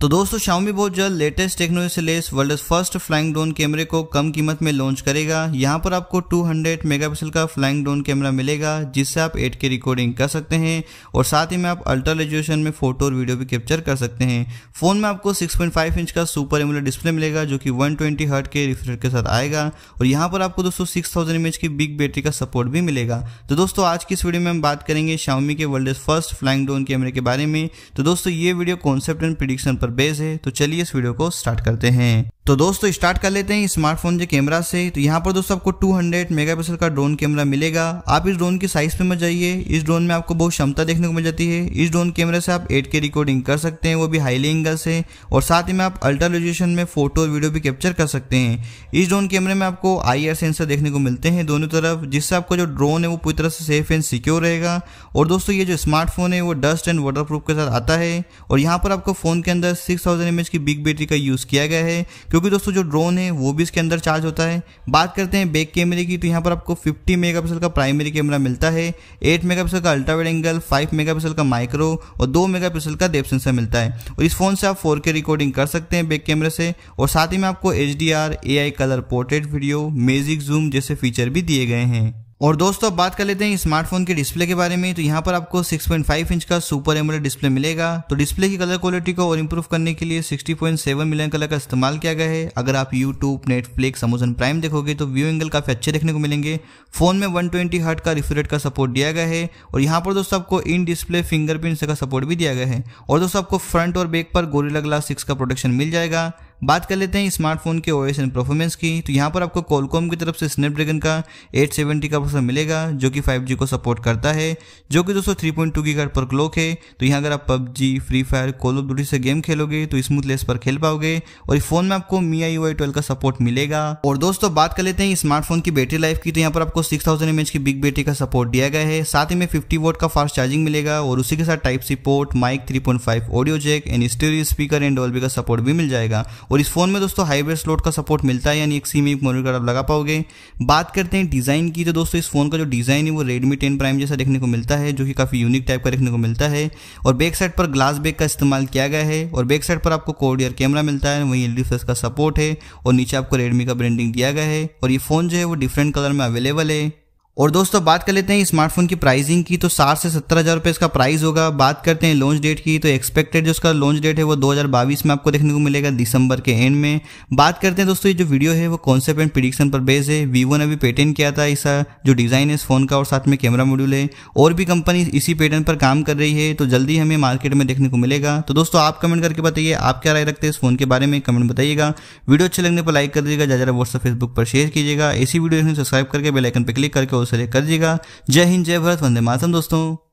तो दोस्तों शाओमी बहुत जल्द लेटेस्ट टेक्नोलॉजी से लेस वर्ल्ड फर्स्ट फ्लाइंग ड्रोन कैमरे को कम कीमत में लॉन्च करेगा यहाँ पर आपको 200 मेगापिक्सल का फ्लाइंग ड्रोन कैमरा मिलेगा जिससे आप 8K रिकॉर्डिंग कर सकते हैं और साथ ही में आप अल्ट्रा रेजुएशन में फोटो और वीडियो भी कैप्चर कर सकते हैं फोन में आपको 6.5 इंच का सुपर एमुलर डिस्प्ले मिलेगा जो कि वन ट्वेंटी के रिफ्रेट के साथ आएगा और यहाँ पर आपको दोस्तों सिक्स थाउजेंड की बिग बैटरी का सपोर्ट भी मिलेगा तो दोस्तों आज की इस वीडियो में हम बात करेंगे शाओमी के वर्ल्ड फर्स्ट फ्लाइंग ड्रोन कैमरे के बारे में तो दोस्तों ये वीडियो कॉन्सेप्ट एंड प्रिडिक्शन पर बेस है तो चलिए इस वीडियो को स्टार्ट करते हैं तो दोस्तों स्टार्ट कर लेते हैं स्मार्टफोन के कैमरा से तो यहाँ पर दोस्तों आपको 200 मेगा का ड्रोन कैमरा मिलेगा आप इस ड्रोन की साइज पे मत जाइए इस ड्रोन में आपको बहुत क्षमता देखने को मिल जाती है इस ड्रोन कैमरे से आप 8K रिकॉर्डिंग कर सकते हैं वो भी हाईली एंगल से और साथ ही में आप अल्ट्रा रेजोल्यूशन में फोटो और वीडियो भी कैप्चर कर सकते हैं इस ड्रोन कैमरे में आपको आई सेंसर देखने को मिलते हैं दोनों तरफ जिससे आपका जो ड्रोन है वो पूरी तरह से सेफ एंड सिक्योर रहेगा और दोस्तों ये जो स्मार्टफोन है वो डस्ट एंड वाटर के साथ आता है और यहाँ पर आपको फोन के अंदर सिक्स थाउजेंड की बिग बैटरी का यूज किया गया है क्योंकि दोस्तों जो ड्रोन है वो भी इसके अंदर चार्ज होता है बात करते हैं बैक कैमरे की तो यहाँ पर आपको 50 मेगापिक्सल का प्राइमरी कैमरा मिलता है 8 मेगापिक्सल का अल्ट्रा वाइड एंगल 5 मेगापिक्सल का माइक्रो और 2 मेगापिक्सल का डेप सेंसर मिलता है और इस फोन से आप के रिकॉर्डिंग कर सकते हैं बैक कैमरे से और साथ ही में आपको H D colour portrait video music zoom जैसे फीचर भी दिए गए हैं और दोस्तों अब बात कर लेते हैं स्मार्टफोन के डिस्प्ले के बारे में तो यहाँ पर आपको 6.5 इंच का सुपर एमोलेड डिस्प्ले मिलेगा तो डिस्प्ले की कलर क्वालिटी को और इम्प्रूव करने के लिए 60.7 मिलियन कलर का इस्तेमाल किया गया है अगर आप यूट्यूब नेटफ्लिक्स Amazon प्राइम देखोगे तो व्यू एंगल काफ़ी अच्छे देखने को मिलेंगे फोन में वन ट्वेंटी का रिफ्रेट का सपोर्ट दिया गया है और यहाँ पर दोस्तों आपको इन डिस्प्ले फिंगरप्रिंट का सपोर्ट भी दिया गया है और दोस्तों आपको फ्रंट और बैक पर गोरिल्ला ग्लास सिक्स का प्रोटेक्शन मिल जाएगा बात कर लेते हैं स्मार्टफोन के ओएस एंड परफॉर्मेंस की तो यहाँ पर आपको कोलकॉम की तरफ से स्नैपड्रैगन का 870 का प्रोसेसर मिलेगा जो कि 5G को सपोर्ट करता है जो कि दोस्तों 3.2 पॉइंट की पर क्लॉक है तो यहाँ अगर आप PUBG, Free Fire call of duty से गेम खेलोगे तो स्मूथलेस पर खेल पाओगे और इस फोन में आपको मी यू आई का सपोर्ट मिलेगा और दोस्तों बात कर लेते हैं स्मार्टफोन की बैटरी लाइफ की तो यहाँ पर आपको सिक्स थाउजेंड की बिग बैटरी का सपोर्ट दिया गया है साथ ही में फिफ्टी वोट का फास्ट चार्जिंग मिलेगा और उसी के साथ type C port mic three audio jack and stereo speaker and Dolby का सपोर्ट भी मिल जाएगा और इस फ़ोन में दोस्तों हाईवे स्लोट का सपोर्ट मिलता है यानी एक सीम एक मेमोरी कार्ड आप लगा पाओगे बात करते हैं डिज़ाइन की तो दोस्तों इस फ़ोन का जो डिज़ाइन है वो रेडमी टेन प्राइम जैसा देखने को मिलता है जो कि काफ़ी यूनिक टाइप का देखने को मिलता है और बैक साइड पर ग्लास बैग का इस्तेमाल किया गया है और बैक साइड पर आपको ईयर कैमरा मिलता है वहीं एल का सपोर्ट है और नीचे आपको रेडमी का ब्रांडिंग दिया गया है और ये फ़ोन जो है वो डिफरेंट कलर में अवेलेबल है और दोस्तों बात कर लेते हैं स्मार्टफोन की प्राइसिंग की तो साठ से सत्तर हज़ार रुपये इसका प्राइस होगा बात करते हैं लॉन्च डेट की तो एक्सपेक्टेड जो इसका लॉन्च डेट है वो 2022 में आपको देखने को मिलेगा दिसंबर के एंड में बात करते हैं दोस्तों ये जो वीडियो है वो कॉन्सेप्ट एंड प्रिडिक्शन पर बेस है वीवो ने भी पेटेंट किया था इसका जो डिज़ाइन है इस फ़ोन का और साथ में कैमरा मॉड्यूल है और भी कंपनी इसी पेटर्न पर काम कर रही है तो जल्दी हमें मार्केट में देखने को मिलेगा तो दोस्तों आप कमेंट करके बताइए आप क्या राय रखते हैं इस फ़ोन के बारे में कमेंट बताइएगा वीडियो अच्छे लगने पर लाइक कर दीजिएगा ज़्यादा व्हाट्सअप फेसबुक पर शेयर कीजिएगा ऐसी वीडियो सब्सक्राइब करके बेलाइकन पर क्लिक करके को सेलेक्ट कर दीजिएगा जय हिंद जय भारत वंदे मातम दोस्तों